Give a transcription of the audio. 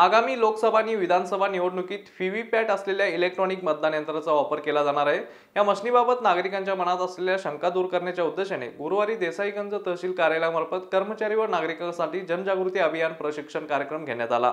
आगामी लोकसभा आणि विधानसभा निवडणुकीत पॅट असलेल्या इलेक्ट्रॉनिक मतदान यंत्राचा वापर केला जाणार आहे या मशनीबाबत नागरिकांच्या मनात असलेल्या शंका दूर करण्याच्या उद्देशाने गुरुवारी देसाईगंज तहसील कार्यालयामार्फत कर्मचारी व नागरिकांसाठी जनजागृती अभियान प्रशिक्षण कार्यक्रम घेण्यात आला